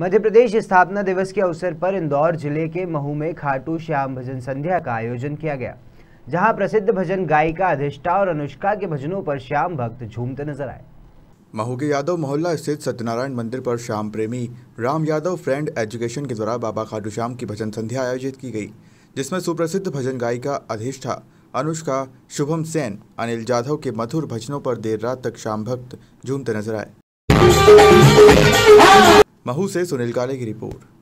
मध्य प्रदेश स्थापना दिवस के अवसर पर इंदौर जिले के महू में खाटू श्याम भजन संध्या का आयोजन किया गया जहां प्रसिद्ध भजन गायिका अधिष्ठा और अनुष्का के भजनों पर श्याम भक्त झूमते नजर आए महू के यादव मोहल्ला स्थित सत्यनारायण मंदिर पर श्याम प्रेमी राम यादव फ्रेंड एजुकेशन के द्वारा बाबा खाटू श्याम की भजन संध्या आयोजित की गई जिसमें सुप्रसिद्ध भजन गायिका अधिष्ठा अनुष्का शुभम सेन अनिल जाधव के मधुर भजनों पर देर रात तक श्याम भक्त झूमते नजर आए महू से सुनील काले की रिपोर्ट